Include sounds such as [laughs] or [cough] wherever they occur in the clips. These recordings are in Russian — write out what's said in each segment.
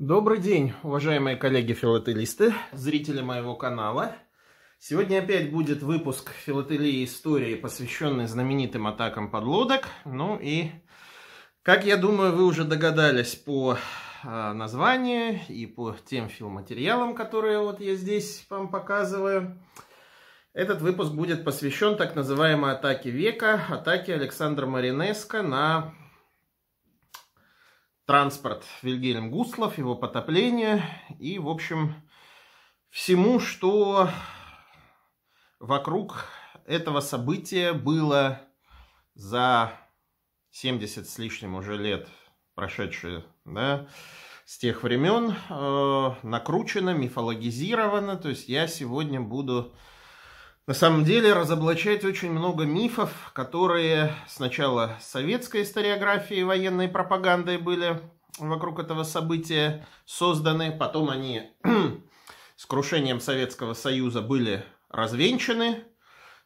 Добрый день, уважаемые коллеги-филателисты, зрители моего канала. Сегодня опять будет выпуск филателии истории, посвященный знаменитым атакам подлодок. Ну и, как я думаю, вы уже догадались по а, названию и по тем филматериалам, которые вот я здесь вам показываю, этот выпуск будет посвящен так называемой атаке века, атаке Александра Маринеско на транспорт Вильгельм Гуслов, его потопление и, в общем, всему, что вокруг этого события было за 70 с лишним уже лет прошедшие, да, с тех времен э, накручено, мифологизировано. То есть я сегодня буду на самом деле разоблачать очень много мифов, которые сначала советской историографией и военной пропагандой были вокруг этого события созданы, потом они [clears throat] с крушением Советского Союза были развенчаны,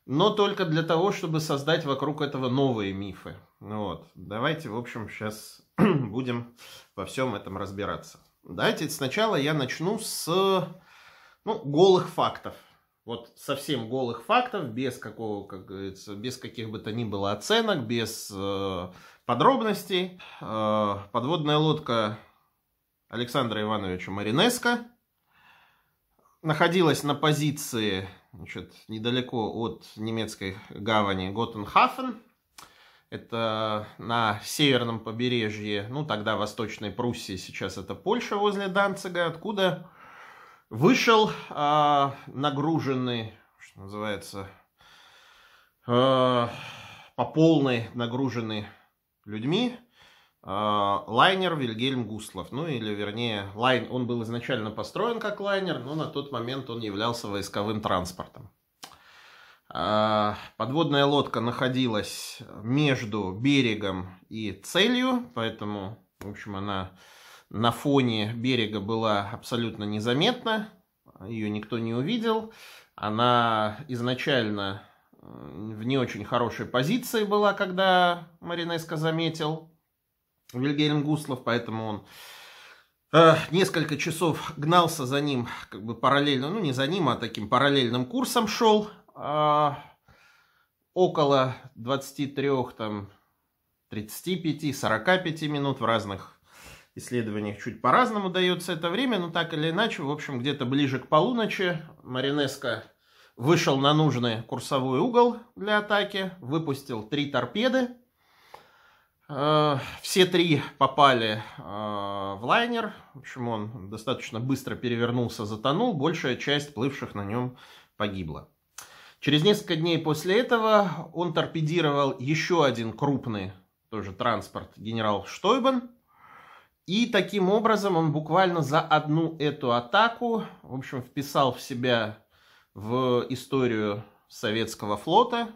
но только для того, чтобы создать вокруг этого новые мифы. Ну вот. Давайте, в общем, сейчас [clears throat] будем во всем этом разбираться. Давайте сначала я начну с ну, голых фактов. Вот совсем голых фактов, без какого, как говорится, без каких бы то ни было оценок, без э, подробностей. Э, подводная лодка Александра Ивановича Маринеско находилась на позиции значит, недалеко от немецкой гавани Готенхафен. Это на северном побережье, ну тогда Восточной Пруссии, сейчас это Польша возле Данцига, откуда Вышел э, нагруженный, что называется, э, по полной нагруженный людьми э, лайнер Вильгельм Гуслов. Ну или вернее, лайн, он был изначально построен как лайнер, но на тот момент он являлся войсковым транспортом. подводная лодка находилась между берегом и целью, поэтому, в общем, она на фоне берега была абсолютно незаметна, ее никто не увидел. Она изначально э, в не очень хорошей позиции была, когда Маринеско заметил Вильгельм Гуслов, поэтому он э, несколько часов гнался за ним, как бы параллельно, ну не за ним, а таким параллельным курсом шел. Э, около 23, там, 35, 45 минут в разных исследованиях чуть по-разному дается это время, но так или иначе, в общем, где-то ближе к полуночи Маринеско вышел на нужный курсовой угол для атаки, выпустил три торпеды. Э, все три попали э, в лайнер. В общем, он достаточно быстро перевернулся, затонул. Большая часть плывших на нем погибла. Через несколько дней после этого он торпедировал еще один крупный тоже транспорт генерал Штойбен – и таким образом он буквально за одну эту атаку, в общем, вписал в себя в историю советского флота,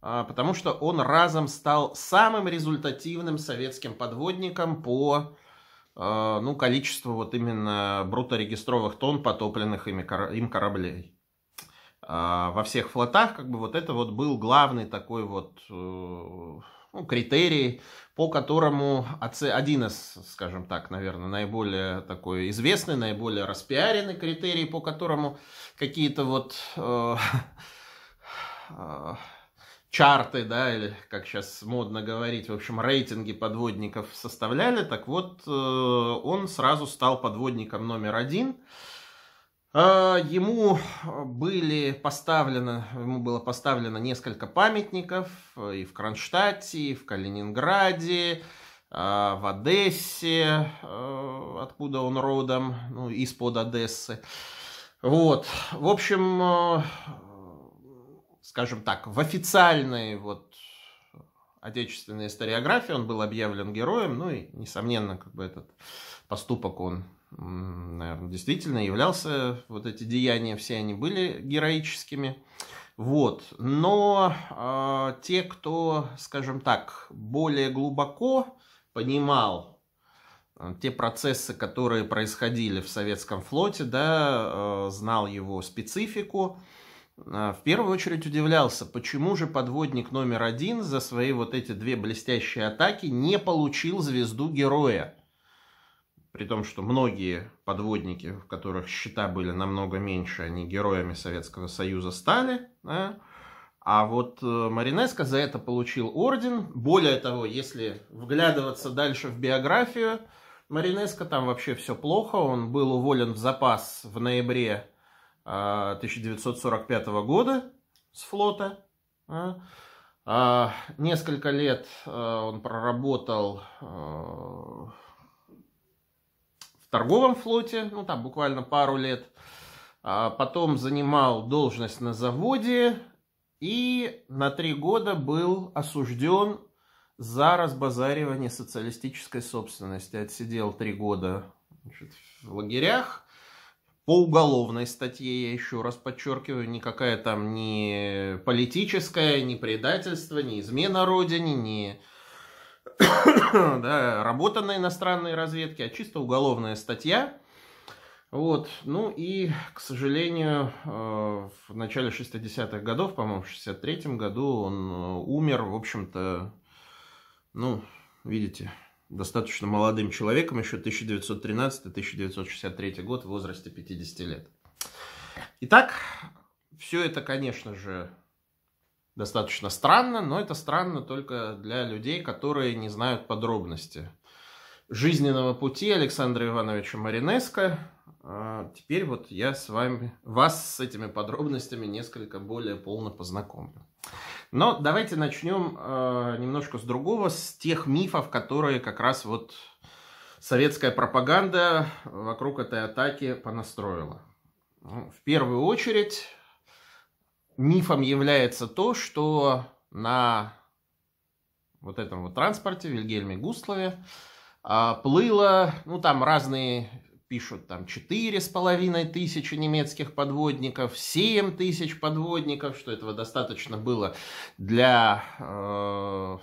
а, потому что он разом стал самым результативным советским подводником по а, ну, количеству вот именно брутторегистровых тонн, потопленных ими, им кораблей. А, во всех флотах как бы вот это вот был главный такой вот э, ну, критерии, по которому один из, скажем так, наверное, наиболее такой известный, наиболее распиаренный критерий, по которому какие-то вот э, э, чарты, да, или как сейчас модно говорить, в общем, рейтинги подводников составляли, так вот э, он сразу стал подводником номер один – а, ему э, были поставлено, ему было поставлено несколько памятников э, и в Кронштадте, и в Калининграде, а, в Одессе, э, откуда он родом, ну, из-под Одессы. Вот, в общем, скажем так, в официальной вот отечественной историографии он был объявлен героем, ну и, несомненно, как бы этот поступок он наверное, действительно являлся, вот эти деяния все они были героическими. Вот. Но э, те, кто, скажем так, более глубоко понимал э, те процессы, которые происходили в советском флоте, да, э, знал его специфику, э, в первую очередь удивлялся, почему же подводник номер один за свои вот эти две блестящие атаки не получил звезду героя при том, что многие подводники, в которых счета были намного меньше, они героями Советского Союза стали, да? а вот э, Маринеско за это получил орден. Более того, если вглядываться дальше в биографию, Маринеско там вообще все плохо, он был уволен в запас в ноябре 1945 э, года с флота. А, несколько лет э, он проработал торговом флоте, ну там буквально пару лет. А потом занимал должность на заводе и на три года был осужден за разбазаривание социалистической собственности. Отсидел три года значит, в лагерях. По уголовной статье, я еще раз подчеркиваю, никакая там не политическая, не предательство, не измена родине, не [coughs] да, работа на иностранной разведке, а чисто уголовная статья. Вот, ну и, к сожалению, э, в начале 60-х годов, по-моему, в 63-м году он э, умер, в общем-то, ну, видите, достаточно молодым человеком, еще 1913-1963 год, в возрасте 50 лет. Итак, все это, конечно же, достаточно странно, но это странно только для людей, которые не знают подробности жизненного пути Александра Ивановича Маринеско. А, теперь вот я с вами, вас с этими подробностями несколько более полно познакомлю. Но давайте начнем а, немножко с другого, с тех мифов, которые как раз вот советская пропаганда вокруг этой атаки понастроила. Ну, в первую очередь мифом является то, что на вот этом вот транспорте, Вильгельме Гуслове, а, плыло, ну там разные пишут, там четыре с половиной тысячи немецких подводников, семь тысяч подводников, что этого достаточно было для э,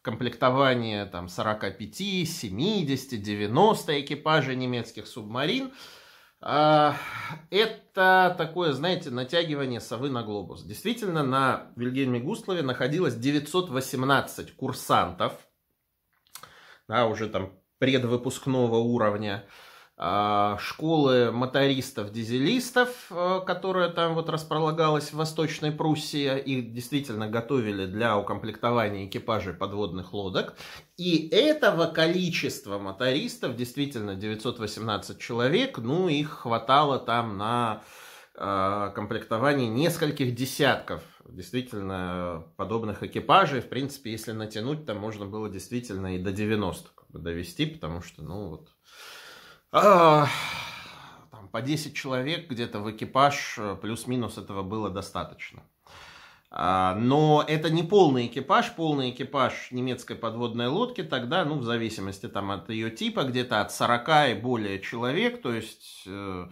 комплектования там 45, 70, 90 экипажей немецких субмарин. Э, а, это такое, знаете, натягивание совы на глобус. Действительно, на Вильгельме Гуслове находилось 918 курсантов, да, уже там предвыпускного уровня. А, школы мотористов-дизелистов, э, которая там вот располагалась в Восточной Пруссии. Их действительно готовили для укомплектования экипажей подводных лодок. И этого количества мотористов, действительно 918 человек, ну их хватало там на э, комплектование нескольких десятков действительно подобных экипажей. В принципе, если натянуть, там можно было действительно и до 90 довести, потому что, ну вот, там, по 10 человек где-то в экипаж, э, плюс-минус этого было достаточно. А, но это не полный экипаж. Полный экипаж немецкой подводной лодки тогда, ну, в зависимости там, от ее типа, где-то от 40 и более человек. То есть э,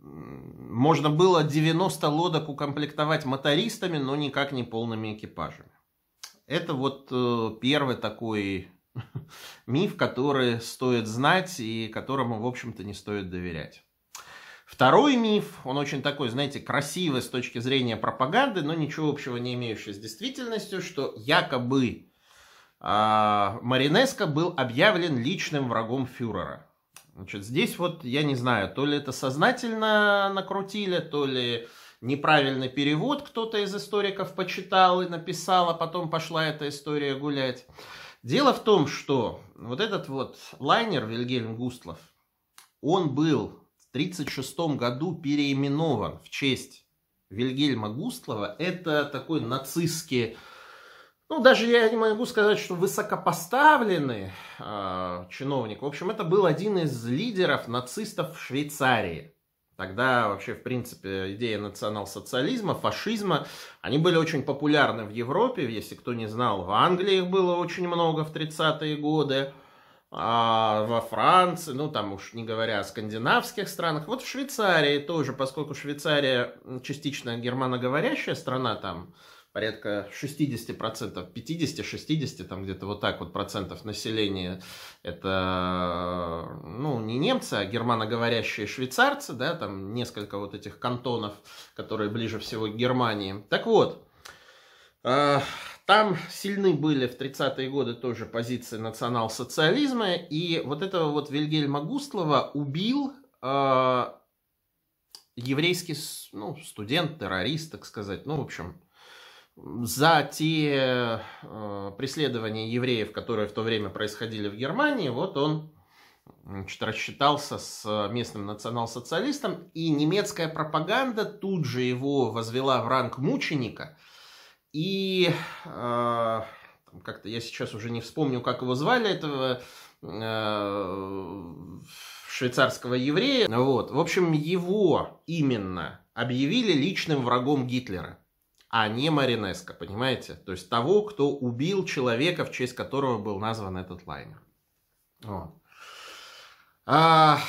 можно было 90 лодок укомплектовать мотористами, но никак не полными экипажами. Это вот э, первый такой [laughs] Миф, который стоит знать и которому, в общем-то, не стоит доверять. Второй миф, он очень такой, знаете, красивый с точки зрения пропаганды, но ничего общего не имеющий с действительностью, что якобы э, Маринеско был объявлен личным врагом фюрера. Значит, здесь вот, я не знаю, то ли это сознательно накрутили, то ли неправильный перевод кто-то из историков почитал и написал, а потом пошла эта история гулять. Дело в том, что вот этот вот лайнер Вильгельм Густлов, он был в 1936 году переименован в честь Вильгельма Густлова. Это такой нацистский, ну даже я не могу сказать, что высокопоставленный э, чиновник. В общем, это был один из лидеров нацистов в Швейцарии. Тогда вообще, в принципе, идеи национал-социализма, фашизма, они были очень популярны в Европе, если кто не знал, в Англии их было очень много в 30-е годы, а во Франции, ну там уж не говоря о скандинавских странах, вот в Швейцарии тоже, поскольку Швейцария частично германоговорящая страна там, порядка 60%, 50-60, там где-то вот так вот процентов населения это, ну, не немцы, а германоговорящие швейцарцы, да, там несколько вот этих кантонов, которые ближе всего к Германии. Так вот, э, там сильны были в 30-е годы тоже позиции национал-социализма, и вот этого вот Вильгельма Густлова убил э, еврейский ну, студент, террорист, так сказать, ну, в общем, за те э, преследования евреев, которые в то время происходили в Германии, вот он значит, рассчитался с э, местным национал-социалистом, и немецкая пропаганда тут же его возвела в ранг мученика, и э, как-то я сейчас уже не вспомню, как его звали, этого э, швейцарского еврея. Вот. В общем, его именно объявили личным врагом Гитлера а не Маринеско, понимаете? То есть того, кто убил человека, в честь которого был назван этот лайнер. Вот. А,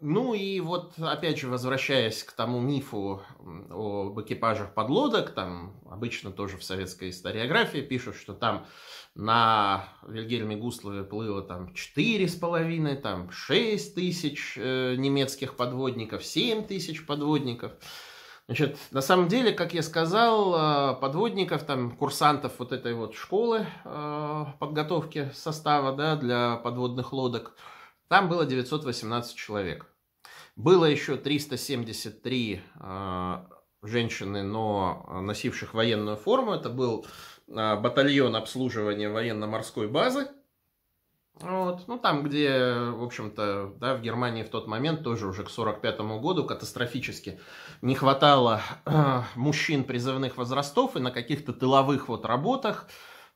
ну и вот, опять же, возвращаясь к тому мифу об экипажах подлодок, там обычно тоже в советской историографии пишут, что там на Вильгельме Гуслове плыло там 4,5, там 6 тысяч э, немецких подводников, 7 тысяч подводников – Значит, на самом деле, как я сказал, э, подводников, там, курсантов вот этой вот школы э, подготовки состава да, для подводных лодок, там было 918 человек. Было еще 373 э, женщины, но носивших военную форму. Это был батальон обслуживания военно-морской базы. Вот. Ну, там, где, в общем-то, да, в Германии в тот момент тоже уже к 45 году катастрофически не хватало э, мужчин призывных возрастов, и на каких-то тыловых вот работах,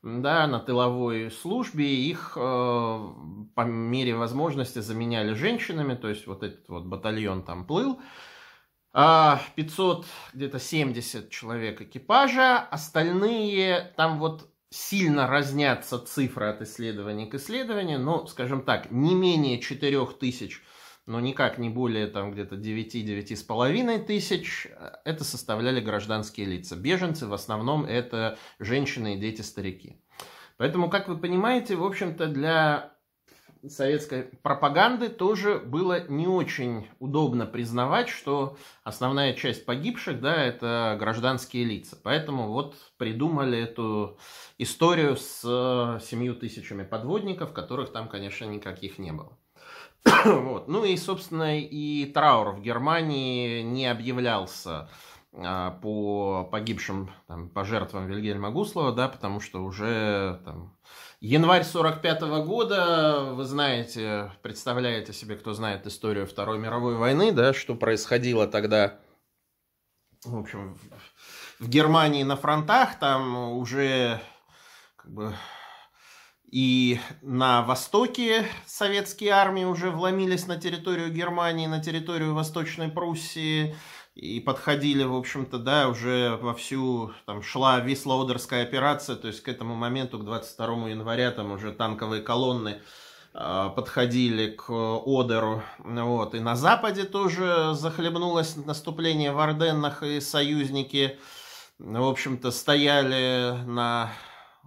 да, на тыловой службе их э, по мере возможности заменяли женщинами, то есть вот этот вот батальон там плыл. 500, а, где-то 70 человек экипажа, остальные там вот сильно разнятся цифры от исследования к исследованию, но, скажем так, не менее 4000, но никак не более там где-то 9-9,5 тысяч, э, это составляли гражданские лица. Беженцы в основном это женщины и дети-старики. Поэтому, как вы понимаете, в общем-то, для советской пропаганды тоже было не очень удобно признавать, что основная часть погибших, да, это гражданские лица. Поэтому вот придумали эту историю с э, семью тысячами подводников, которых там, конечно, никаких не было. [coughs] вот. Ну и, собственно, и траур в Германии не объявлялся а, по погибшим там, по жертвам Вильгельма Гуслова, да, потому что уже там, Январь 45 -го года, вы знаете, представляете себе, кто знает историю Второй мировой войны, да, что происходило тогда, в общем, в Германии на фронтах, там уже как бы и на востоке советские армии уже вломились на территорию Германии, на территорию Восточной Пруссии, и подходили, в общем-то, да, уже вовсю там шла Вислоодерская операция, то есть к этому моменту, к 22 января, там уже танковые колонны а, подходили к Одеру, вот, и на Западе тоже захлебнулось наступление в Орденнах, и союзники, в общем-то, стояли на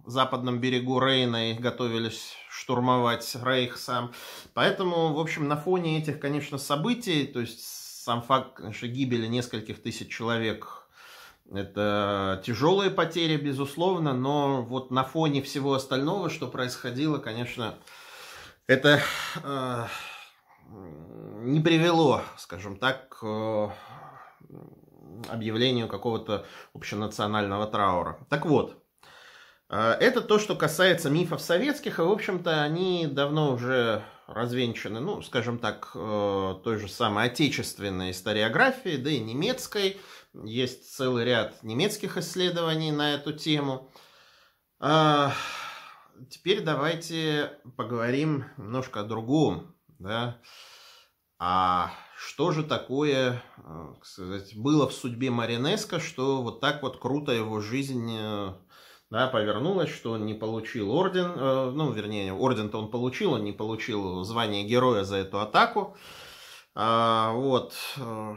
западном берегу Рейна и готовились штурмовать Рейх сам. Поэтому, в общем, на фоне этих, конечно, событий, то есть сам факт конечно, гибели нескольких тысяч человек это тяжелые потери, безусловно, но вот на фоне всего остального, что происходило, конечно, это э, не привело, скажем так, к э, объявлению какого-то общенационального траура. Так вот, э, это то, что касается мифов советских, и, в общем-то, они давно уже развенчаны, ну, скажем так, э, той же самой отечественной историографии, да и немецкой. Есть целый ряд немецких исследований на эту тему. А, теперь давайте поговорим немножко о другом, да, а что же такое, э, сказать, было в судьбе Маринеско, что вот так вот круто его жизнь э, да, повернулось, что он не получил орден, э, ну, вернее, орден-то он получил, он не получил звание героя за эту атаку. А, вот. Э,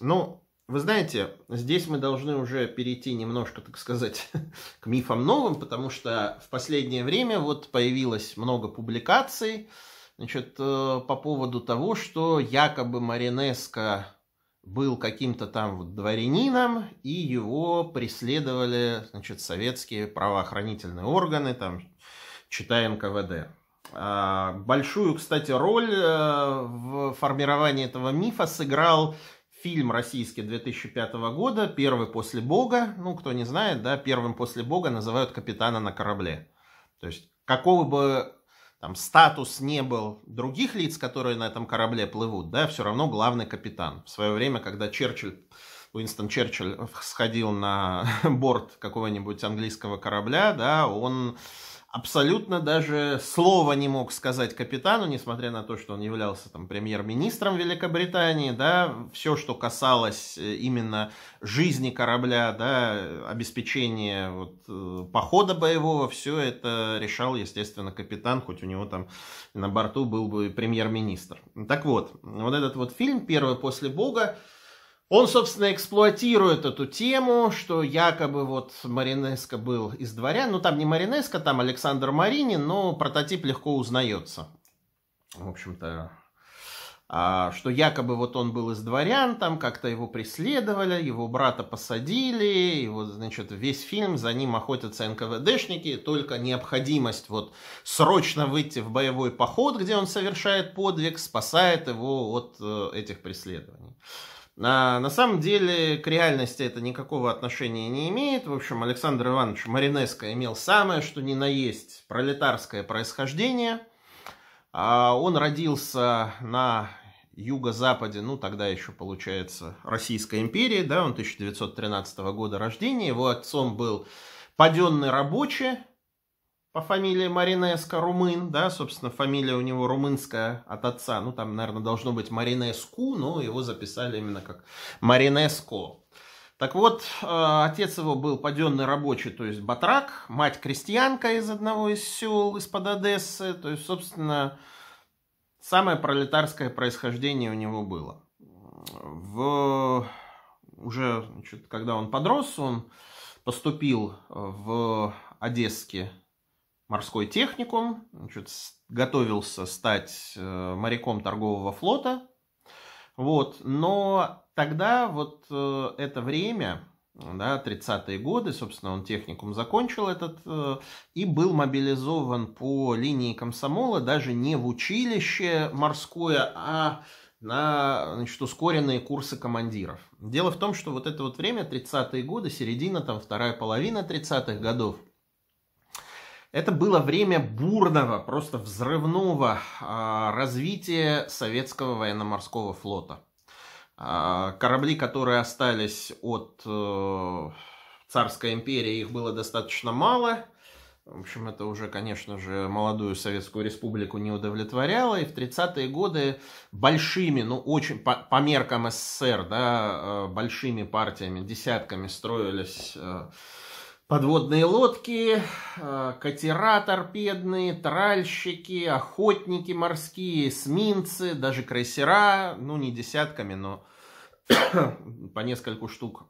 ну, вы знаете, здесь мы должны уже перейти немножко, так сказать, [laughs] к мифам новым, потому что в последнее время вот появилось много публикаций, значит, э, по поводу того, что якобы Маринеско был каким-то там дворянином, и его преследовали значит, советские правоохранительные органы, там, читаем НКВД. А, большую, кстати, роль э, в формировании этого мифа сыграл фильм российский 2005 года «Первый после Бога». Ну, кто не знает, да, первым после Бога называют капитана на корабле. То есть, какого бы там статус не был других лиц, которые на этом корабле плывут, да, все равно главный капитан. В свое время, когда Черчилль, Уинстон Черчилль сходил на [laughs] борт какого-нибудь английского корабля, да, он абсолютно даже слова не мог сказать капитану, несмотря на то, что он являлся там премьер-министром Великобритании, да, все, что касалось э, именно жизни корабля, да, обеспечения вот, э, похода боевого, все это решал, естественно, капитан, хоть у него там на борту был бы премьер-министр. Так вот, вот этот вот фильм «Первый после Бога» Он, собственно, эксплуатирует эту тему, что якобы вот Маринеско был из дворян. Ну, там не Маринеско, там Александр Маринин, но прототип легко узнается. В общем-то, а, что якобы вот он был из дворян, там как-то его преследовали, его брата посадили, и вот, значит, весь фильм за ним охотятся НКВДшники, только необходимость вот срочно выйти в боевой поход, где он совершает подвиг, спасает его от э, этих преследований. А, на самом деле к реальности это никакого отношения не имеет. В общем, Александр Иванович Маринеско имел самое, что ни на есть, пролетарское происхождение. А, он родился на юго-западе, ну тогда еще получается Российской империи, да, он 1913 года рождения, его отцом был паденный рабочий, по фамилии Маринеско румын, да, собственно, фамилия у него румынская от отца, ну, там, наверное, должно быть Маринеску, но его записали именно как Маринеско. Так вот, э, отец его был паденный рабочий, то есть батрак, мать крестьянка из одного из сел, из-под Одессы, то есть, собственно, самое пролетарское происхождение у него было. В... Уже, значит, когда он подрос, он поступил в Одесский морской техникум, значит, готовился стать э, моряком торгового флота. Вот, но тогда вот э, это время, да, 30-е годы, собственно, он техникум закончил этот э, и был мобилизован по линии комсомола даже не в училище морское, а на значит, ускоренные курсы командиров. Дело в том, что вот это вот время, 30-е годы, середина, там, вторая половина 30-х годов, это было время бурного, просто взрывного а, развития советского военно-морского флота. А, корабли, которые остались от э, царской империи, их было достаточно мало. В общем, это уже, конечно же, молодую Советскую Республику не удовлетворяло. И в 30-е годы большими, ну, очень по, по меркам СССР, да, э, большими партиями, десятками строились э, подводные лодки, э, катера торпедные, тральщики, охотники морские, эсминцы, даже крейсера, ну не десятками, но [coughs] по нескольку штук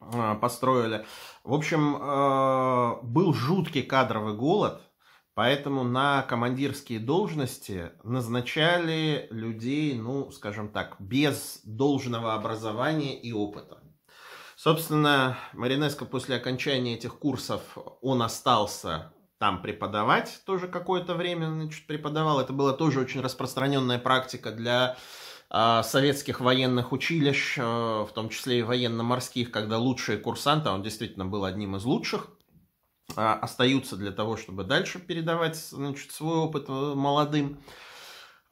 э, построили. В общем, э, был жуткий кадровый голод, Поэтому на командирские должности назначали людей, ну, скажем так, без должного образования и опыта. Собственно, Маринеско после окончания этих курсов, он остался там преподавать тоже какое-то время, значит, ну, преподавал. Это была тоже очень распространенная практика для а, советских военных училищ, а, в том числе и военно-морских, когда лучшие курсанты, а он действительно был одним из лучших, остаются для того, чтобы дальше передавать значит, свой опыт э, молодым.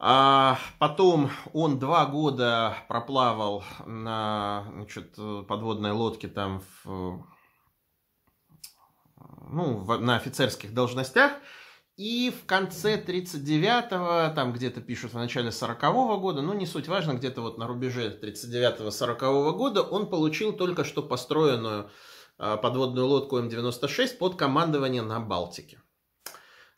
А потом он два года проплавал на значит, подводной лодке там в, ну, в, на офицерских должностях. И в конце 39-го, там где-то пишут в начале 40-го года, ну не суть важно, где-то вот на рубеже 39-40-го года он получил только что построенную а, подводную лодку М-96 под командование на Балтике.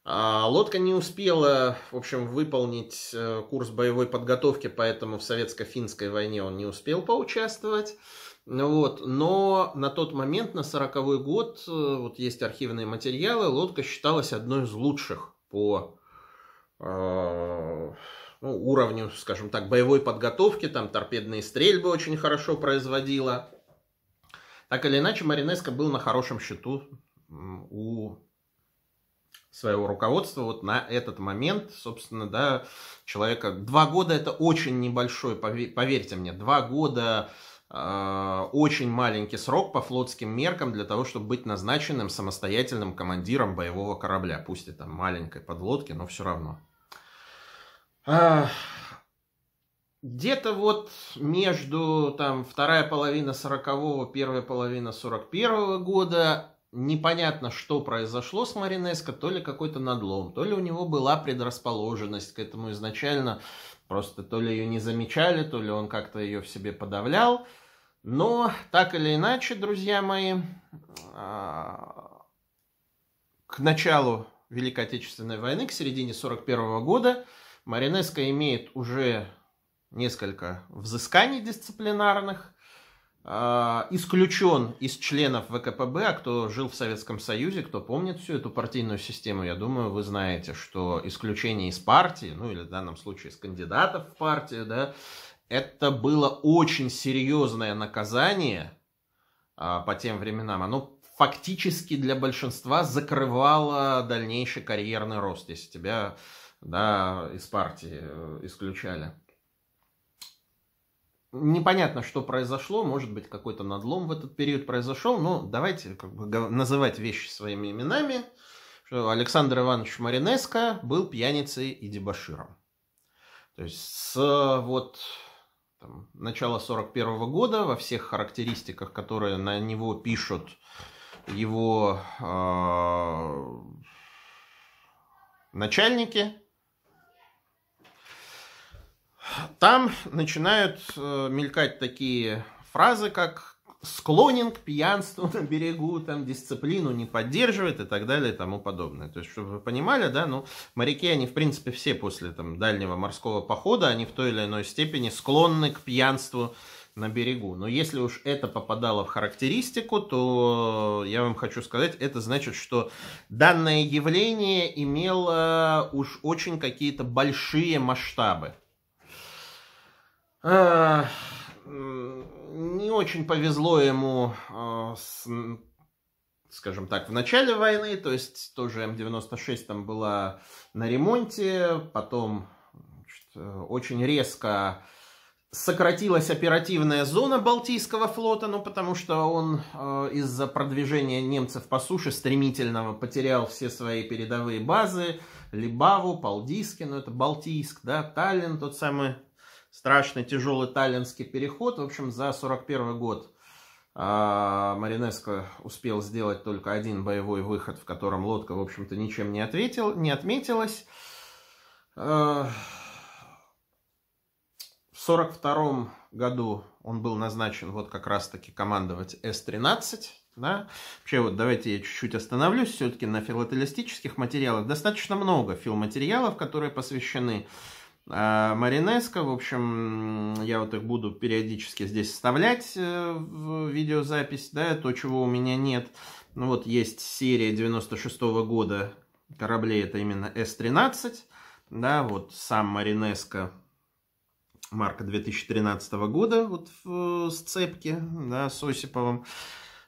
А лодка не успела, в общем, выполнить э, курс боевой подготовки, поэтому в советско-финской войне он не успел поучаствовать. Ну вот. Но на тот момент, на 40-й год, э, вот есть архивные материалы, лодка считалась одной из лучших по э, ну, уровню, скажем так, боевой подготовки. Там торпедные стрельбы очень хорошо производила. Так или иначе, Маринеско был на хорошем счету у своего руководства вот на этот момент, собственно, да, человека. Два года это очень небольшой, поверьте мне, два года а, очень маленький срок по флотским меркам для того, чтобы быть назначенным самостоятельным командиром боевого корабля, пусть и там маленькой подлодки, но все равно. А, где-то вот между там вторая половина сорокового, первая половина сорок первого года непонятно, что произошло с Маринеско, то ли какой-то надлом, то ли у него была предрасположенность к этому изначально, просто то ли ее не замечали, то ли он как-то ее в себе подавлял. Но так или иначе, друзья мои, а, к началу Великой Отечественной войны, к середине 1941 года, Маринеско имеет уже несколько взысканий дисциплинарных, а, исключен из членов ВКПБ, а кто жил в Советском Союзе, кто помнит всю эту партийную систему, я думаю, вы знаете, что исключение из партии, ну или в данном случае из кандидатов в партию, да, это было очень серьезное наказание а, по тем временам. Оно фактически для большинства закрывало дальнейший карьерный рост, если тебя да, из партии э, исключали непонятно, что произошло, может быть, какой-то надлом в этот период произошел, но давайте как бы называть вещи своими именами, что Александр Иванович Маринеско был пьяницей и дебоширом. То есть с вот там, начала 41 года во всех характеристиках, которые на него пишут его э, начальники, там начинают э, мелькать такие фразы, как склонен к пьянству на берегу, там, дисциплину не поддерживает и так далее и тому подобное. То есть, чтобы вы понимали, да, ну, моряки, они, в принципе, все после там дальнего морского похода, они в той или иной степени склонны к пьянству на берегу. Но если уж это попадало в характеристику, то я вам хочу сказать, это значит, что данное явление имело уж очень какие-то большие масштабы. Не очень повезло ему, а, с, скажем так, в начале войны, то есть тоже М-96 там была на ремонте, потом значит, э, очень резко сократилась оперативная зона Балтийского флота, ну потому что он э, из-за продвижения немцев по суше стремительного потерял все свои передовые базы, Либаву, ну это Балтийск, да, Таллин, тот самый страшный тяжелый таллинский переход. В общем, за 41 год а, Маринеско успел сделать только один боевой выход, в котором лодка, в общем-то, ничем не, ответил, не отметилась. А, в 42 году он был назначен вот как раз-таки командовать С-13. Да? Вообще, вот давайте я чуть-чуть остановлюсь все-таки на филателистических материалах. Достаточно много филматериалов, которые посвящены а Маринеско, в общем, я вот их буду периодически здесь вставлять э, в видеозапись, да, то, чего у меня нет. Ну вот есть серия 96 -го года кораблей, это именно С-13, да, вот сам Маринеско марка 2013 года, вот в э, сцепке, да, с Осиповым.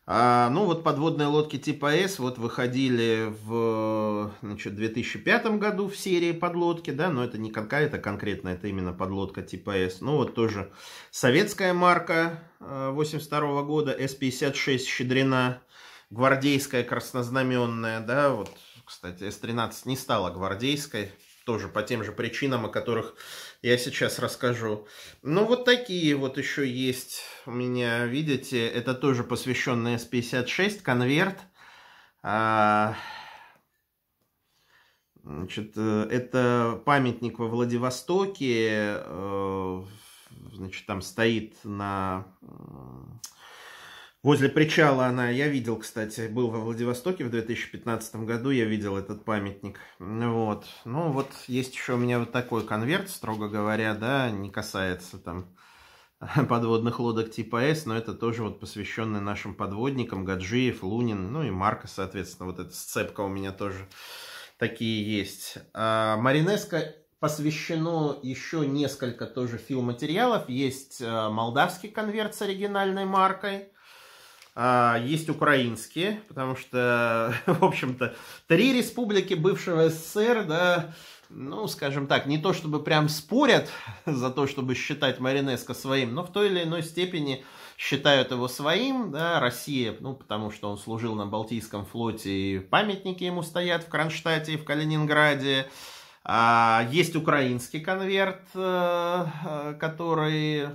А, ну вот подводные лодки типа С вот выходили в значит, 2005 году в серии подлодки, да, но это не какая-то конкретно, это именно подлодка типа С. Ну вот тоже советская марка 82 э, года, С-56 «Щедрина», гвардейская краснознаменная, да, вот, кстати, С-13 не стала гвардейской, тоже по тем же причинам, о которых я сейчас расскажу. Ну, вот такие вот еще есть у меня, видите, это тоже посвященный S56, конверт. А... Значит, э, это памятник во Владивостоке, э, значит, там стоит на Возле причала она, я видел, кстати, был во Владивостоке в 2015 году, я видел этот памятник. Вот. Ну, вот есть еще у меня вот такой конверт, строго говоря, да, не касается там [laughs] подводных лодок типа С, но это тоже вот посвященный нашим подводникам, Гаджиев, Лунин, ну и Марка, соответственно, вот эта сцепка у меня тоже такие есть. А, Маринеско посвящено еще несколько тоже фил материалов. Есть э, молдавский конверт с оригинальной маркой. А, есть украинские, потому что, [laughs] в общем-то, три республики бывшего СССР, да, ну, скажем так, не то чтобы прям спорят [laughs] за то, чтобы считать Маринеско своим, но в той или иной степени считают его своим, да, Россия, ну, потому что он служил на Балтийском флоте, и памятники ему стоят в Кронштадте и в Калининграде, а, есть украинский конверт, э, э, который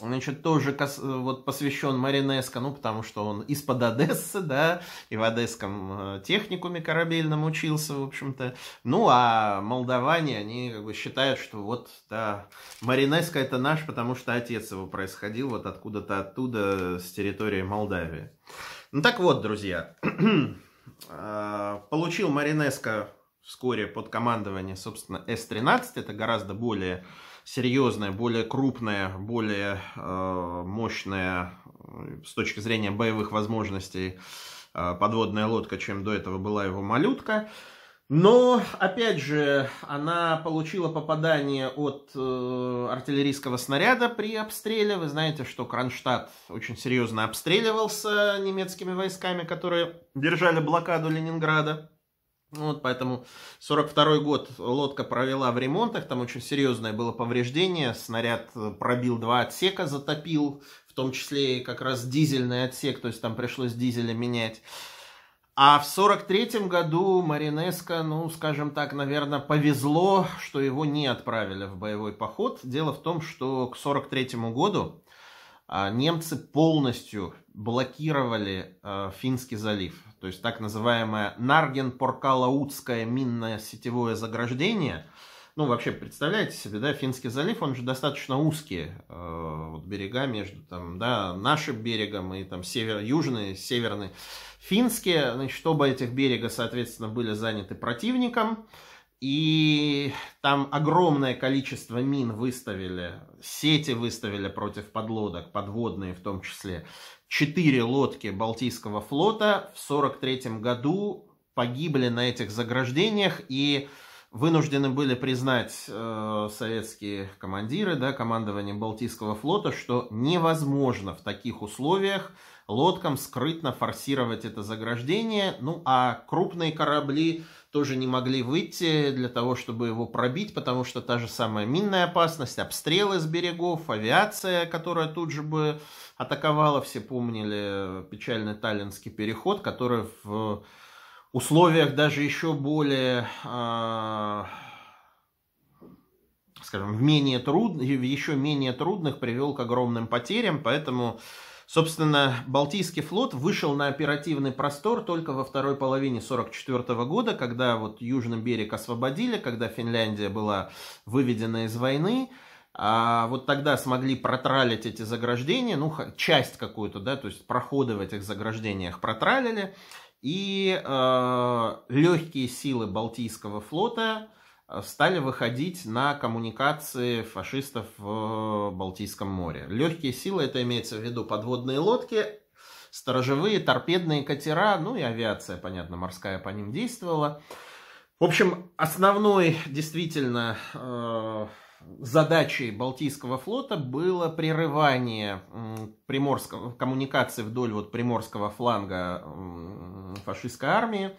он тоже кос... Э, вот, посвящен Маринеско, ну, потому что он из-под Одессы, да, и в одесском э, техникуме корабельном учился, в общем-то. Ну, а молдаване, они как бы считают, что вот, да, Маринеско это наш, потому что отец его происходил вот откуда-то оттуда, с территории Молдавии. Ну, так вот, друзья, [clears throat] э, получил Маринеско вскоре под командование, собственно, С-13, это гораздо более серьезная, более крупная, более э, мощное э, с точки зрения боевых возможностей э, подводная лодка, чем до этого была его малютка. Но, опять же, она получила попадание от э, артиллерийского снаряда при обстреле. Вы знаете, что Кронштадт очень серьезно обстреливался немецкими войсками, которые держали блокаду Ленинграда. Ну, вот, поэтому 42 год лодка провела в ремонтах, там очень серьезное было повреждение, снаряд э, пробил два отсека, затопил, в том числе и как раз дизельный отсек, то есть там пришлось дизеля менять. А в 43 году Маринеско, ну, скажем так, наверное, повезло, что его не отправили в боевой поход. Дело в том, что к 43 году а немцы полностью блокировали э, Финский залив. То есть так называемое Нарген-Поркалаутское минное сетевое заграждение. Ну, вообще, представляете себе, да, Финский залив, он же достаточно узкий. Э, вот берега между там, да, нашим берегом и там север, южный, северный. Финские, значит, оба этих берега, соответственно, были заняты противником. И там огромное количество мин выставили, сети выставили против подлодок, подводные в том числе. Четыре лодки Балтийского флота в 1943 году погибли на этих заграждениях и вынуждены были признать э, советские командиры, да, командование Балтийского флота, что невозможно в таких условиях лодкам скрытно форсировать это заграждение, ну а крупные корабли тоже не могли выйти для того, чтобы его пробить, потому что та же самая минная опасность, обстрелы с берегов, авиация, которая тут же бы атаковала, все помнили печальный Таллинский переход, который в условиях даже еще более, а, скажем, в менее труд, еще менее трудных привел к огромным потерям, поэтому Собственно, Балтийский флот вышел на оперативный простор только во второй половине 1944 года, когда вот Южный берег освободили, когда Финляндия была выведена из войны. А вот тогда смогли протралить эти заграждения, ну, часть какую-то, да, то есть проходы в этих заграждениях протралили. И э, легкие силы Балтийского флота стали выходить на коммуникации фашистов в Балтийском море. Легкие силы, это имеется в виду подводные лодки, сторожевые, торпедные катера, ну и авиация, понятно, морская по ним действовала. В общем, основной действительно э, задачей Балтийского флота было прерывание э, приморского, коммуникации вдоль вот приморского фланга э, фашистской армии,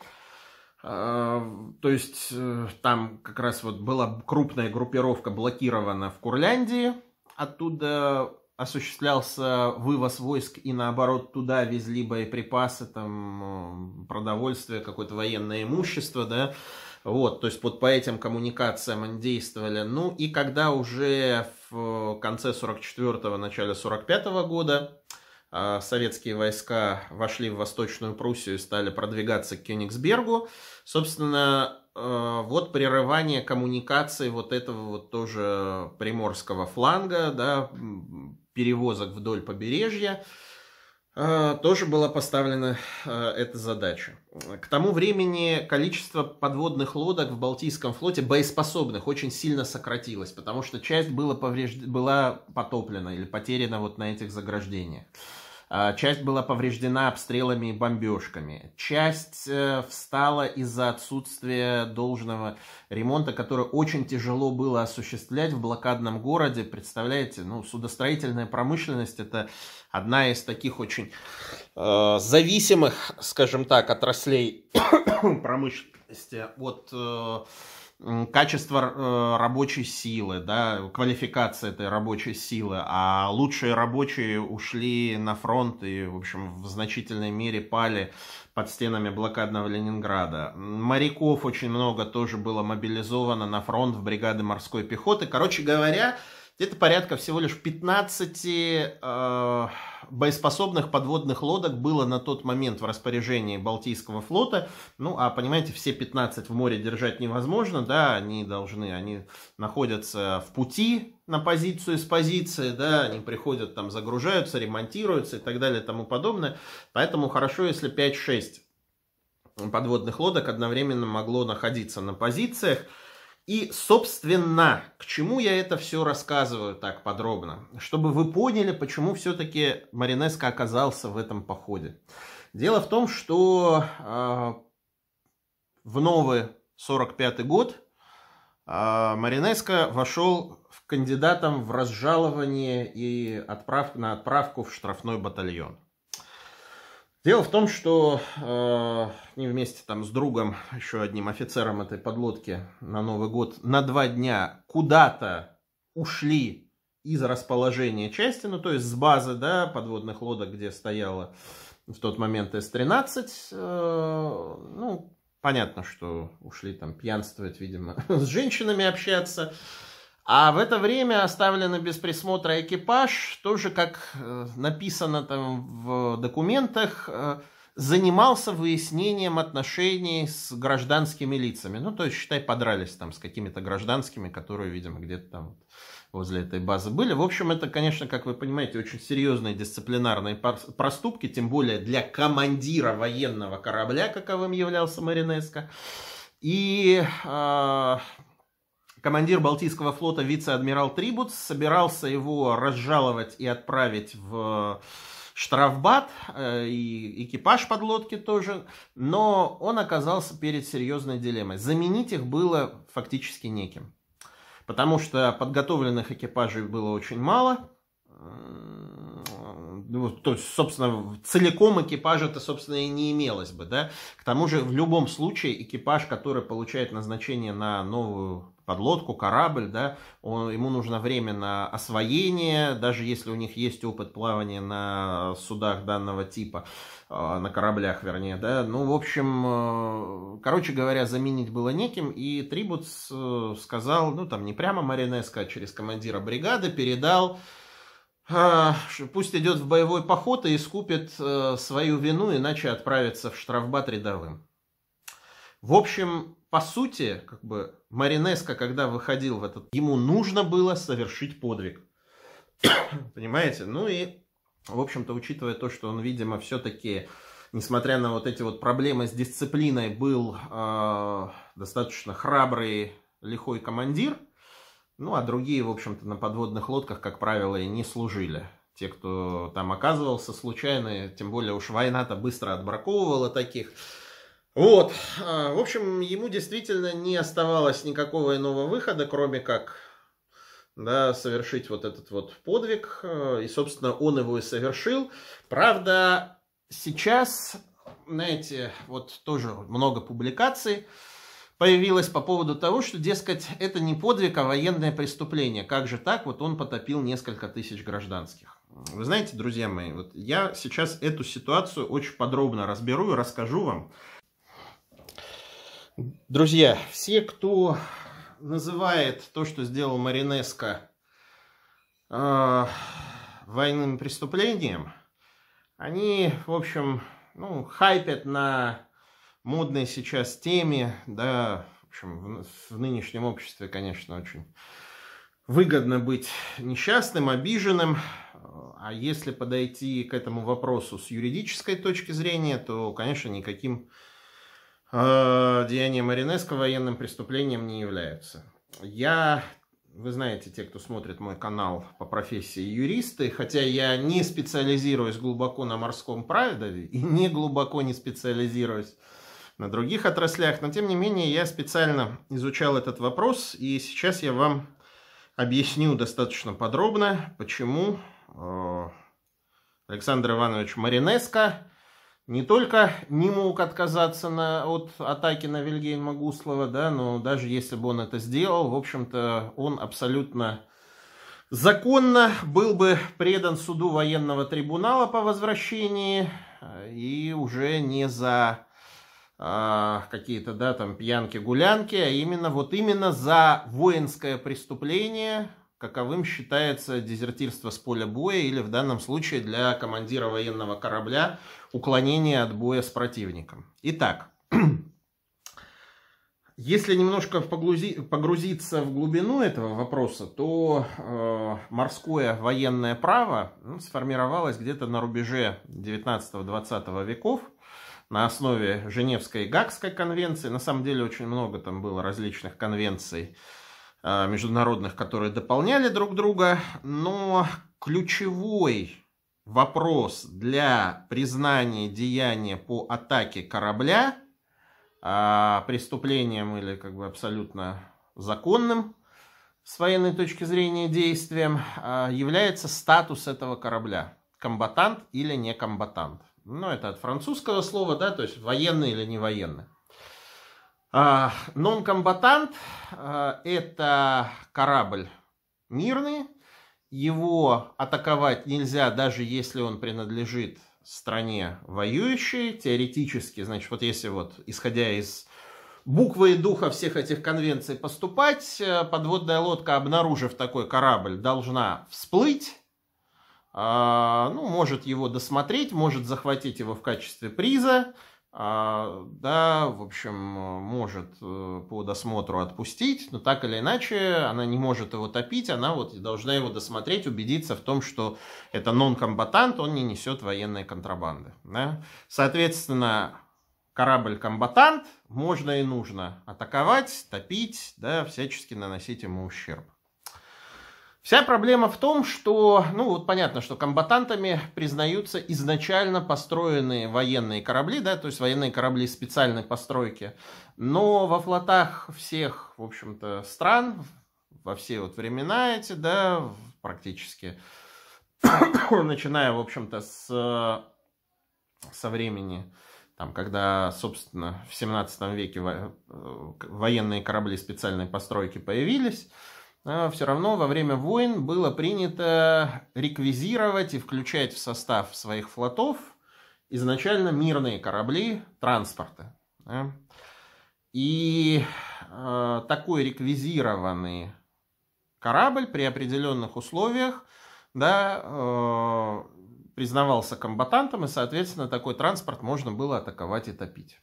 а, то есть э, там как раз вот была крупная группировка блокирована в Курляндии. Оттуда осуществлялся вывоз войск и наоборот туда везли боеприпасы, там э, продовольствие, какое-то военное имущество, да. Вот, то есть вот по этим коммуникациям они действовали. Ну и когда уже в конце 44-го, начале 45 -го года а, советские войска вошли в Восточную Пруссию и стали продвигаться к Кёнигсбергу. Собственно, э, вот прерывание коммуникации вот этого вот тоже приморского фланга, да, перевозок вдоль побережья, э, тоже была поставлена э, эта задача. К тому времени количество подводных лодок в Балтийском флоте боеспособных очень сильно сократилось, потому что часть была, поврежд... была потоплена или потеряна вот на этих заграждениях. А, часть была повреждена обстрелами и бомбежками. Часть э, встала из-за отсутствия должного ремонта, который очень тяжело было осуществлять в блокадном городе. Представляете, ну, судостроительная промышленность это одна из таких очень э, зависимых, скажем так, отраслей [coughs] промышленности от... Э, качество э, рабочей силы, да, квалификация этой рабочей силы, а лучшие рабочие ушли на фронт и, в общем, в значительной мере пали под стенами блокадного Ленинграда. Моряков очень много тоже было мобилизовано на фронт в бригады морской пехоты. Короче говоря, где-то порядка всего лишь 15 э, боеспособных подводных лодок было на тот момент в распоряжении Балтийского флота. Ну, а понимаете, все 15 в море держать невозможно, да, они должны, они находятся в пути на позицию с позиции, да, они приходят там, загружаются, ремонтируются и так далее и тому подобное. Поэтому хорошо, если 5-6 подводных лодок одновременно могло находиться на позициях. И, собственно, к чему я это все рассказываю так подробно? Чтобы вы поняли, почему все-таки Маринеско оказался в этом походе. Дело в том, что э, в новый 45 год э, Маринеско вошел в кандидатом в разжалование и отправ, на отправку в штрафной батальон. Дело в том, что э, они вместе там с другом, еще одним офицером этой подлодки на Новый год на два дня куда-то ушли из расположения части, ну то есть с базы да, подводных лодок, где стояла в тот момент С-13. Э, ну, понятно, что ушли там пьянствовать, видимо, [laughs] с женщинами общаться. А в это время оставлено без присмотра экипаж, тоже как э, написано там в документах, э, занимался выяснением отношений с гражданскими лицами. Ну, то есть, считай, подрались там с какими-то гражданскими, которые, видимо, где-то там возле этой базы были. В общем, это, конечно, как вы понимаете, очень серьезные дисциплинарные проступки, тем более для командира военного корабля, каковым являлся Маринеско. И э, командир Балтийского флота вице-адмирал Трибутс собирался его разжаловать и отправить в э, штрафбат, э, и экипаж подлодки тоже, но он оказался перед серьезной дилеммой. Заменить их было фактически неким, потому что подготовленных экипажей было очень мало, то есть, собственно, целиком экипажа это, собственно, и не имелось бы, да. К тому же, в любом случае, экипаж, который получает назначение на новую подлодку, корабль, да, он, ему нужно время на освоение, даже если у них есть опыт плавания на судах данного типа, а, на кораблях, вернее, да, ну, в общем, э, короче говоря, заменить было неким, и Трибутс э, сказал, ну, там, не прямо Маринеско, а через командира бригады передал, а, пусть идет в боевой поход и искупит э, свою вину, иначе отправится в штрафбат рядовым. В общем, по сути, как бы Маринеско, когда выходил в этот, ему нужно было совершить подвиг. [coughs] Понимаете? Ну и, в общем-то, учитывая то, что он, видимо, все-таки, несмотря на вот эти вот проблемы с дисциплиной, был э, достаточно храбрый, лихой командир, ну а другие, в общем-то, на подводных лодках, как правило, и не служили те, кто там оказывался случайно, тем более уж война-то быстро отбраковывала таких. Вот, а, в общем, ему действительно не оставалось никакого иного выхода, кроме как да, совершить вот этот вот подвиг. А, и, собственно, он его и совершил. Правда, сейчас, знаете, вот тоже много публикаций появилось по поводу того, что, дескать, это не подвиг, а военное преступление. Как же так? Вот он потопил несколько тысяч гражданских. Вы знаете, друзья мои, вот я сейчас эту ситуацию очень подробно разберу и расскажу вам. Друзья, все, кто называет то, что сделал Маринеско э, военным преступлением, они, в общем, ну, хайпят на модной сейчас теме, да, в общем, в, в нынешнем обществе, конечно, очень выгодно быть несчастным, обиженным, а если подойти к этому вопросу с юридической точки зрения, то, конечно, никаким Э, деяния Маринеско военным преступлением не являются. Я, вы знаете, те, кто смотрит мой канал по профессии юристы, хотя я не специализируюсь глубоко на морском праве и не глубоко не специализируюсь на других отраслях, но тем не менее я специально изучал этот вопрос, и сейчас я вам объясню достаточно подробно, почему э, Александр Иванович Маринеско не только не мог отказаться на, от атаки на Вильгельма Гуслова, да, но даже если бы он это сделал, в общем-то, он абсолютно законно был бы предан суду военного трибунала по возвращении э, и уже не за а, какие-то, да, там, пьянки-гулянки, а именно, вот именно за воинское преступление, каковым считается дезертирство с поля боя или в данном случае для командира военного корабля уклонение от боя с противником. Итак, [clears throat] если немножко погрузи, погрузиться в глубину этого вопроса, то э, морское военное право ну, сформировалось где-то на рубеже 19-20 веков на основе Женевской и Гагской конвенции. На самом деле очень много там было различных конвенций Э, международных, которые дополняли друг друга, но ключевой вопрос для признания деяния по атаке корабля э, преступлением или как бы абсолютно законным с военной точки зрения действием э, является статус этого корабля. Комбатант или не комбатант. Ну, это от французского слова, да, то есть военный или не военный. А, нон-комбатант а, – это корабль мирный, его атаковать нельзя, даже если он принадлежит стране воюющей, теоретически, значит, вот если вот, исходя из буквы и духа всех этих конвенций поступать, э, подводная лодка, обнаружив такой корабль, должна всплыть, а, ну, может его досмотреть, может захватить его в качестве приза, а, да, в общем, может э, по досмотру отпустить, но так или иначе она не может его топить, она вот должна его досмотреть, убедиться в том, что это нон-комбатант, он не несет военной контрабанды. Да? Соответственно, корабль-комбатант можно и нужно атаковать, топить, да, всячески наносить ему ущерб. Вся проблема в том, что, ну вот понятно, что комбатантами признаются изначально построенные военные корабли, да, то есть военные корабли специальной постройки, но во флотах всех, в общем-то, стран, во все вот времена эти, да, практически, [coughs] начиная, в общем-то, с, со времени, там, когда, собственно, в 17 веке э, военные корабли специальной постройки появились, а все равно во время войн было принято реквизировать и включать в состав своих флотов изначально мирные корабли транспорта. И э, такой реквизированный корабль при определенных условиях да, э, признавался комбатантом, и, соответственно, такой транспорт можно было атаковать и топить.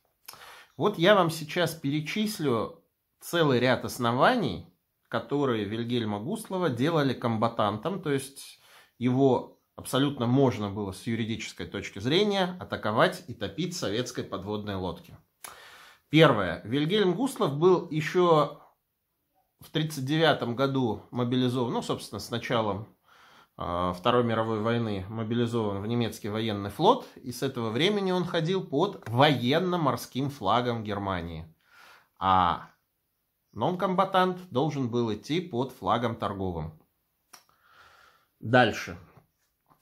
Вот я вам сейчас перечислю целый ряд оснований, которые Вильгельма Гуслова делали комбатантом, то есть его абсолютно можно было с юридической точки зрения атаковать и топить советской подводной лодки. Первое. Вильгельм Гуслов был еще в 1939 году мобилизован, ну, собственно, с началом э, Второй мировой войны мобилизован в немецкий военный флот, и с этого времени он ходил под военно-морским флагом Германии. А Нонкомбатант должен был идти под флагом торговым. Дальше.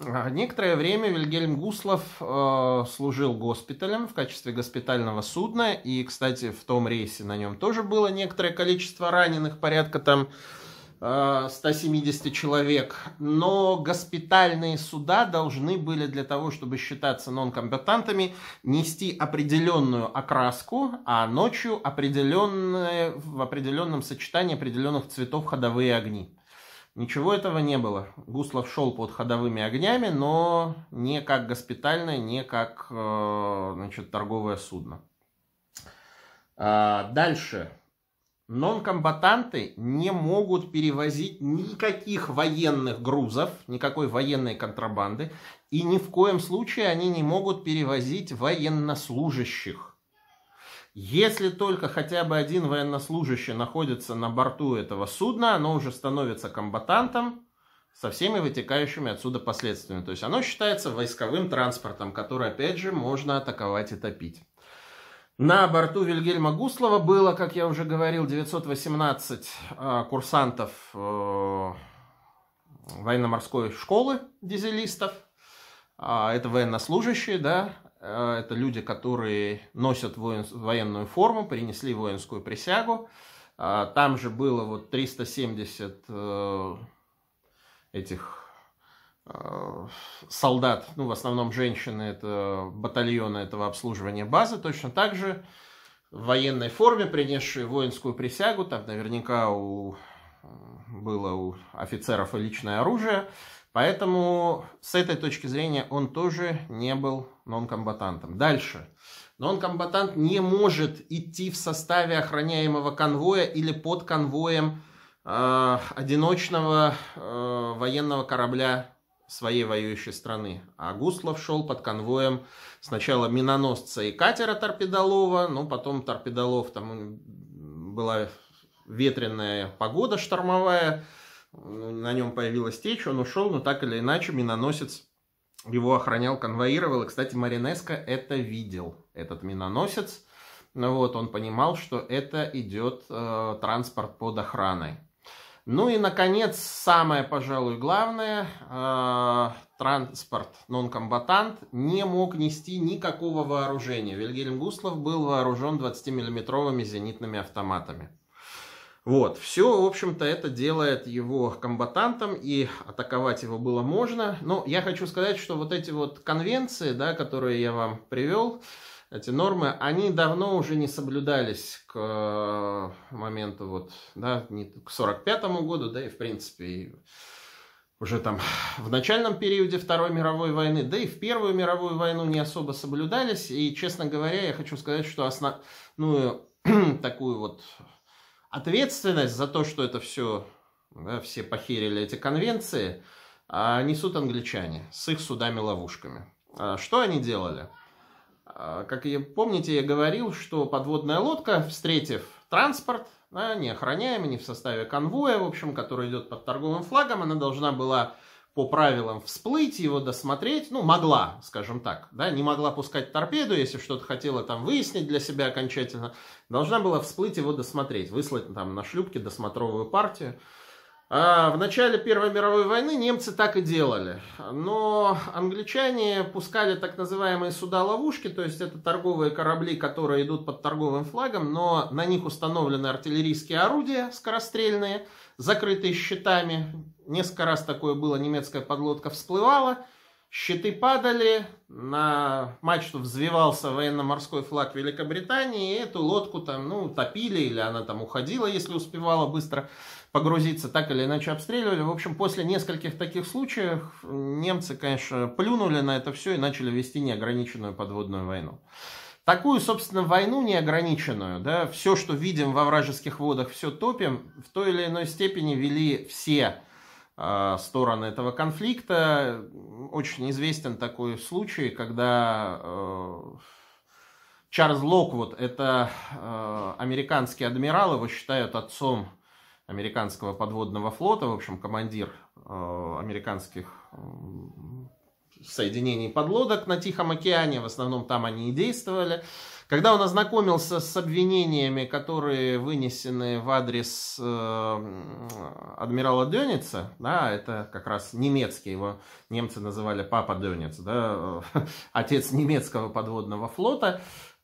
А, некоторое время Вильгельм Гуслов э, служил госпиталем в качестве госпитального судна. И, кстати, в том рейсе на нем тоже было некоторое количество раненых, порядка там 170 э, человек, но госпитальные суда должны были для того, чтобы считаться нонкомбатантами, нести определенную окраску, а ночью определенные, в определенном сочетании определенных цветов ходовые огни. Ничего этого не было. Гуслов шел под ходовыми огнями, но не как госпитальное, не как э, значит, торговое судно. А, дальше. Нонкомбатанты не могут перевозить никаких военных грузов, никакой военной контрабанды, и ни в коем случае они не могут перевозить военнослужащих. Если только хотя бы один военнослужащий находится на борту этого судна, оно уже становится комбатантом со всеми вытекающими отсюда последствиями. То есть оно считается войсковым транспортом, который, опять же, можно атаковать и топить. На борту Вильгельма Гуслова было, как я уже говорил, 918 э, курсантов э, военно-морской школы дизелистов. Э, это военнослужащие, да, э, это люди, которые носят воен, военную форму, принесли воинскую присягу. Э, там же было вот 370 э, этих Э, солдат, ну, в основном женщины, это батальоны этого обслуживания базы, точно так же в военной форме, принесшие воинскую присягу, там наверняка у, было у офицеров и личное оружие, поэтому с этой точки зрения он тоже не был нонкомбатантом. Дальше. Нонкомбатант не может идти в составе охраняемого конвоя или под конвоем э, одиночного э, военного корабля своей воюющей страны. А Гуслов шел под конвоем сначала миноносца и катера Торпедолова, но потом Торпедолов, там была ветреная погода штормовая, на нем появилась течь, он ушел, но так или иначе миноносец его охранял, конвоировал. И, кстати, Маринеско это видел, этот миноносец. Ну вот, он понимал, что это идет э, транспорт под охраной. Ну и, наконец, самое, пожалуй, главное, э, транспорт комбатант не мог нести никакого вооружения. Вильгельм Гуслов был вооружен 20-миллиметровыми зенитными автоматами. Вот, все, в общем-то, это делает его комбатантом, и атаковать его было можно. Но я хочу сказать, что вот эти вот конвенции, да, которые я вам привел, э, эти нормы, они давно уже не соблюдались к э, моменту вот, да, не, к 45 году, да, и в принципе уже там в начальном периоде Второй мировой войны, да и в Первую мировую войну не особо соблюдались. И, честно говоря, я хочу сказать, что основную [clears throat] такую вот ответственность за то, что это все, да, все похерили эти конвенции, а, несут англичане с их судами-ловушками. А, что они делали? А, как и помните, я говорил, что подводная лодка, встретив транспорт, да, не охраняемый, не в составе конвоя, в общем, который идет под торговым флагом, она должна была по правилам всплыть, его досмотреть, ну, могла, скажем так, да, не могла пускать торпеду, если что-то хотела там выяснить для себя окончательно, должна была всплыть его досмотреть, выслать там на шлюпке досмотровую партию, а в начале Первой мировой войны немцы так и делали, но англичане пускали так называемые суда-ловушки, то есть это торговые корабли, которые идут под торговым флагом, но на них установлены артиллерийские орудия скорострельные, закрытые щитами. Несколько раз такое было, немецкая подлодка всплывала, щиты падали, на мачту взвивался военно-морской флаг Великобритании, и эту лодку там, ну, топили, или она там уходила, если успевала быстро погрузиться, так или иначе обстреливали. В общем, после нескольких таких случаев немцы, конечно, плюнули на это все и начали вести неограниченную подводную войну. Такую, собственно, войну неограниченную, да, все, что видим во вражеских водах, все топим, в той или иной степени вели все э, стороны этого конфликта. Очень известен такой случай, когда э, Чарльз Локвуд, это э, американский адмирал, его считают отцом американского подводного флота, в общем, командир э, американских э, соединений подлодок на Тихом океане, в основном там они и действовали. Когда он ознакомился с обвинениями, которые вынесены в адрес э, адмирала Дёница, да, это как раз немецкий, его немцы называли папа Дёниц, да, [laughs] отец немецкого подводного флота,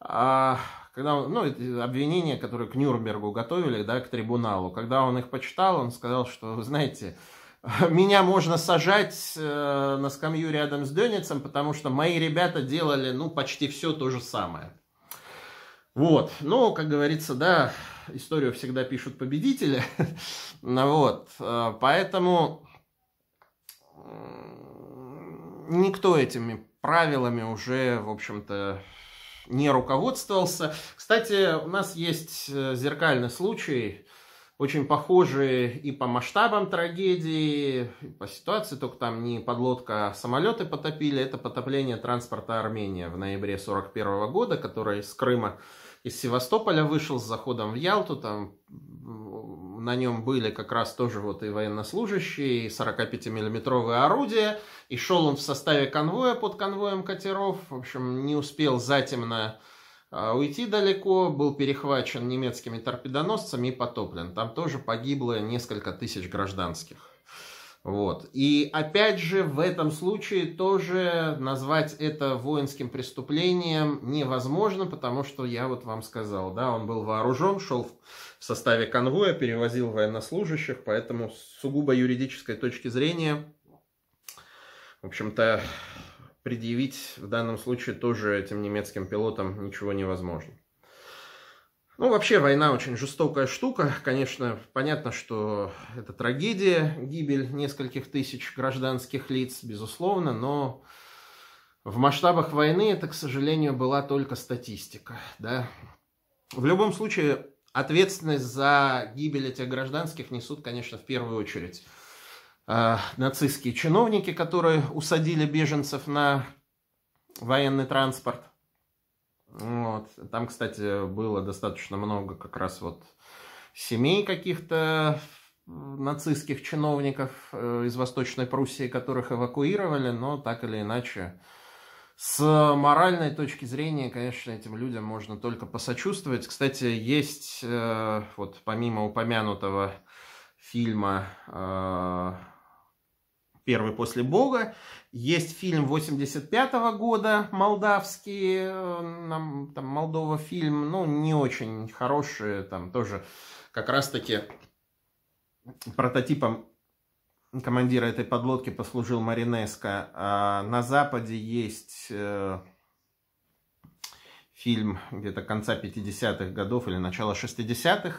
э, когда, ну, обвинения, которые к Нюрнбергу готовили, да, к трибуналу, когда он их почитал, он сказал, что, вы знаете, [laughs] меня можно сажать э, на скамью рядом с Дёницем, потому что мои ребята делали, ну, почти все то же самое. Вот, ну, как говорится, да, историю всегда пишут победители, [laughs] ну вот, э, поэтому никто этими правилами уже, в общем-то, не руководствовался. Кстати, у нас есть э, зеркальный случай, очень похожий и по масштабам трагедии, и по ситуации, только там не подлодка, а самолеты потопили. Это потопление транспорта Армения в ноябре 1941 года, который из Крыма, из Севастополя вышел с заходом в Ялту, там на нем были как раз тоже вот и военнослужащие, и 45-миллиметровые орудия, и шел он в составе конвоя под конвоем катеров, в общем, не успел затемно а, уйти далеко, был перехвачен немецкими торпедоносцами и потоплен. Там тоже погибло несколько тысяч гражданских. Вот. И опять же, в этом случае тоже назвать это воинским преступлением невозможно, потому что я вот вам сказал, да, он был вооружен, шел в составе конвоя, перевозил военнослужащих, поэтому с сугубо юридической точки зрения, в общем-то, предъявить в данном случае тоже этим немецким пилотам ничего невозможно. Ну, вообще война очень жестокая штука. Конечно, понятно, что это трагедия, гибель нескольких тысяч гражданских лиц, безусловно, но в масштабах войны это, к сожалению, была только статистика. Да? В любом случае, ответственность за гибель этих гражданских несут, конечно, в первую очередь э, нацистские чиновники, которые усадили беженцев на военный транспорт – вот. Там, кстати, было достаточно много как раз вот семей каких-то нацистских чиновников э, из Восточной Пруссии, которых эвакуировали, но так или иначе, с моральной точки зрения, конечно, этим людям можно только посочувствовать. Кстати, есть э, вот помимо упомянутого фильма э, «Первый после Бога», есть фильм 85 -го года молдавский, э, там Молдова фильм, ну не очень хороший, там тоже как раз таки прототипом командира этой подлодки послужил Маринеско. А на Западе есть э, фильм где-то конца 50-х годов или начала 60-х,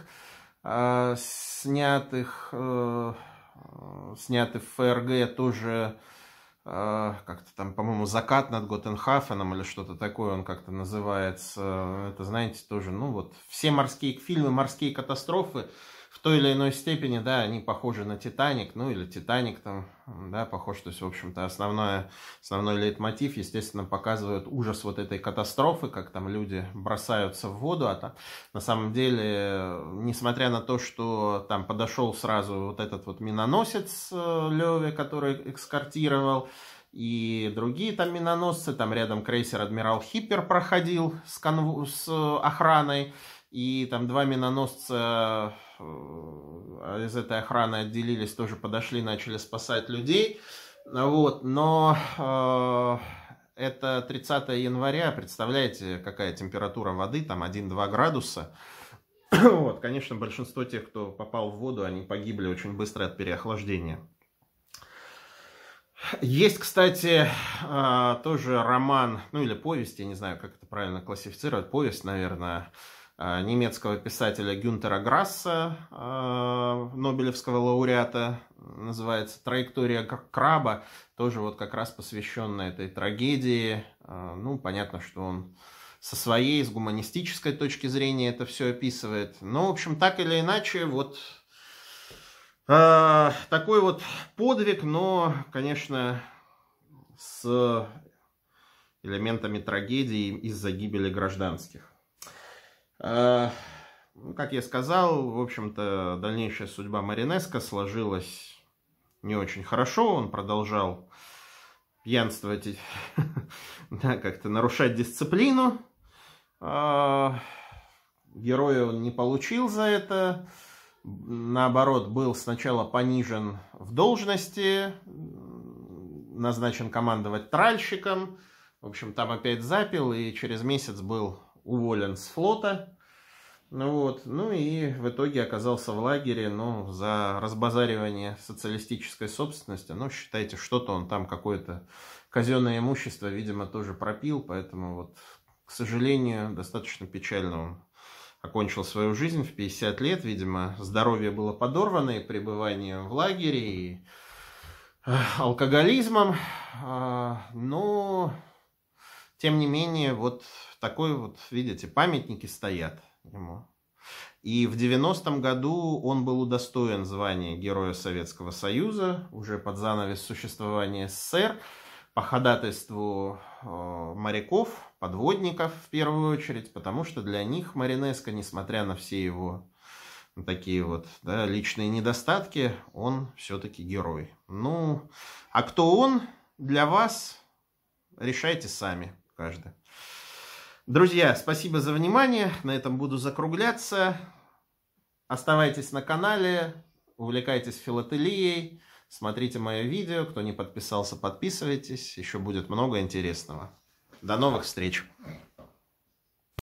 э, снятых, снятый в ФРГ тоже а, как-то там, по-моему, закат над Готенхафеном или что-то такое он как-то называется. Это, знаете, тоже, ну вот, все морские фильмы, морские катастрофы, в той или иной степени, да, они похожи на «Титаник», ну или «Титаник» там, да, похож, то есть, в общем-то, основное, основной лейтмотив, естественно, показывает ужас вот этой катастрофы, как там люди бросаются в воду, а там, на самом деле, несмотря на то, что там подошел сразу вот этот вот миноносец э, Леви, который экскортировал, и другие там миноносцы, там рядом крейсер «Адмирал Хиппер» проходил с, конву... с э, охраной, и там два миноносца э, из этой охраны отделились, тоже подошли, начали спасать людей. Вот, но э, это 30 января, представляете, какая температура воды, там 1-2 градуса. [coughs] вот, конечно, большинство тех, кто попал в воду, они погибли очень быстро от переохлаждения. Есть, кстати, э, тоже роман, ну или повесть, я не знаю, как это правильно классифицировать, повесть, наверное, Э, немецкого писателя Гюнтера Грасса, э, Нобелевского лауреата, называется «Траектория краба», тоже вот как раз посвященная этой трагедии. Э, ну, понятно, что он со своей, с гуманистической точки зрения это все описывает. Но, в общем, так или иначе, вот такой вот подвиг, но, конечно, с элементами трагедии из-за гибели гражданских. Э, ну, как я сказал, в общем-то, дальнейшая судьба Маринеско сложилась не очень хорошо. Он продолжал пьянствовать, [laughs] да, как-то нарушать дисциплину. Э, героя он не получил за это. Наоборот, был сначала понижен в должности, назначен командовать тральщиком. В общем, там опять запил и через месяц был уволен с флота. Ну вот, ну и в итоге оказался в лагере, ну, за разбазаривание социалистической собственности, ну, считайте, что-то он там какое-то казенное имущество, видимо, тоже пропил, поэтому вот, к сожалению, достаточно печально он окончил свою жизнь в 50 лет, видимо, здоровье было подорвано и пребыванием в лагере, и э, алкоголизмом, а, но, тем не менее, вот такой вот, видите, памятники стоят ему. И в 90-м году он был удостоен звания Героя Советского Союза, уже под занавес существования СССР, по ходатайству э, моряков, подводников в первую очередь, потому что для них Маринеско, несмотря на все его ну, такие вот да, личные недостатки, он все-таки герой. Ну, а кто он для вас, решайте сами каждый. Друзья, спасибо за внимание. На этом буду закругляться. Оставайтесь на канале, увлекайтесь филателией, смотрите мое видео. Кто не подписался, подписывайтесь. Еще будет много интересного. До новых встреч!